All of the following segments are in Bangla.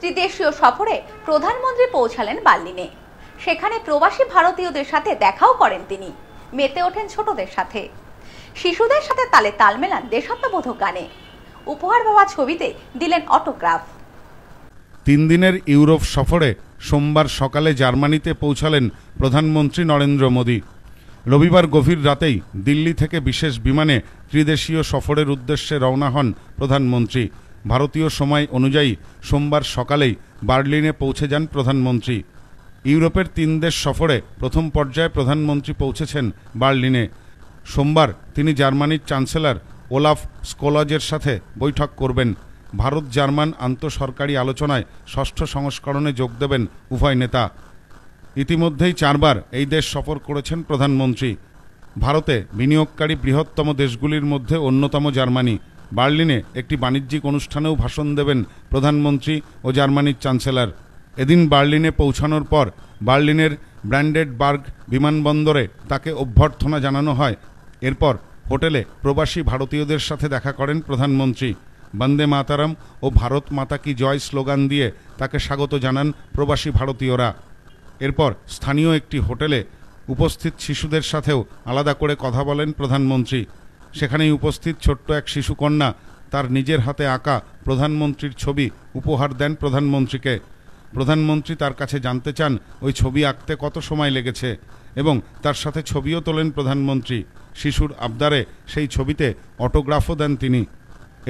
ত্রিদেশীয় সফরে প্রধানমন্ত্রী পৌঁছালেন বার্লিনে সেখানে প্রবাসী ভারতীয়দের সাথে দেখাও করেন তিনি মেতে ওঠেন ছোটদের সাথে শিশুদের সাথে তালে তাল মেলান দেশাত্মবোধক গানে উপহার পাওয়া ছবিতে দিলেন অটোগ্রাফ তিন দিনের ইউরোপ সফরে সোমবার সকালে জার্মানিতে পৌঁছালেন প্রধানমন্ত্রী নরেন্দ্র মোদী রবিবার গভীর রাতেই দিল্লি থেকে বিশেষ বিমানে ত্রিদেশীয় সফরের উদ্দেশ্যে রওনা হন প্রধানমন্ত্রী ভারতীয় সময় অনুযায়ী সোমবার সকালেই বার্লিনে পৌঁছে যান প্রধানমন্ত্রী ইউরোপের তিন দেশ সফরে প্রথম পর্যায়ে প্রধানমন্ত্রী পৌঁছেছেন বার্লিনে সোমবার তিনি জার্মানির চ্যান্সেলর ওলাফ স্কোলজের সাথে বৈঠক করবেন ভারত জার্মান আন্তঃসরকারি আলোচনায় ষষ্ঠ সংস্করণে যোগ দেবেন উভয় নেতা ইতিমধ্যেই চারবার এই দেশ সফর করেছেন প্রধানমন্ত্রী ভারতে বিনিয়োগকারী বৃহত্তম দেশগুলির মধ্যে অন্যতম জার্মানি বার্লিনে একটি বাণিজ্যিক অনুষ্ঠানেও ভাষণ দেবেন প্রধানমন্ত্রী ও জার্মানির চ্যান্সেলর এদিন বার্লিনে পৌঁছানোর পর বার্লিনের ব্র্যান্ডেডবার্গ বিমানবন্দরে তাকে অভ্যর্থনা জানানো হয় এরপর হোটেলে প্রবাসী ভারতীয়দের সাথে দেখা করেন প্রধানমন্ত্রী বন্দে মাতারাম ও ভারত মাতা কি জয় স্লোগান দিয়ে তাকে স্বাগত জানান প্রবাসী ভারতীয়রা এরপর স্থানীয় একটি হোটেলে উপস্থিত শিশুদের সাথেও আলাদা করে কথা বলেন প্রধানমন্ত্রী সেখানেই উপস্থিত ছোট্ট এক শিশুকন্যা তার নিজের হাতে আঁকা প্রধানমন্ত্রীর ছবি উপহার দেন প্রধানমন্ত্রীকে প্রধানমন্ত্রী তার কাছে জানতে চান ওই ছবি আঁকতে কত সময় লেগেছে এবং তার সাথে ছবিও তোলেন প্রধানমন্ত্রী শিশুর আবদারে সেই ছবিতে অটোগ্রাফও দেন তিনি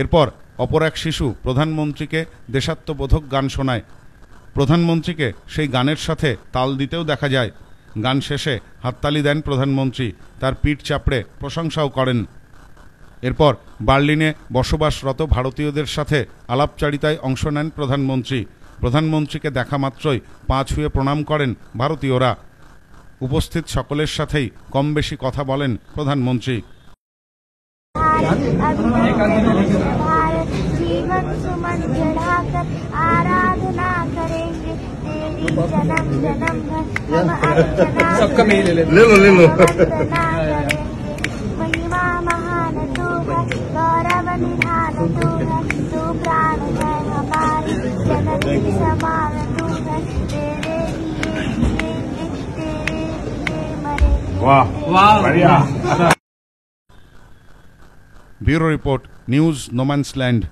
এরপর অপর এক শিশু প্রধানমন্ত্রীকে দেশাত্মবোধক গান শোনায় প্রধানমন্ত্রীকে সেই গানের সাথে তাল দিতেও দেখা যায় গান শেষে হাততালি দেন প্রধানমন্ত্রী তার পিঠ চাপড়ে প্রশংসাও করেন এরপর বার্লিনে বসবাসরত ভারতীয়দের সাথে আলাপচারিতায় অংশ নেন প্রধানমন্ত্রী প্রধানমন্ত্রীকে দেখা মাত্রই পা ছুঁয়ে প্রণাম করেন ভারতীয়রা উপস্থিত সকলের সাথেই কম বেশি কথা বলেন প্রধানমন্ত্রী Wow. Wow. Bureau Report News No Man's Land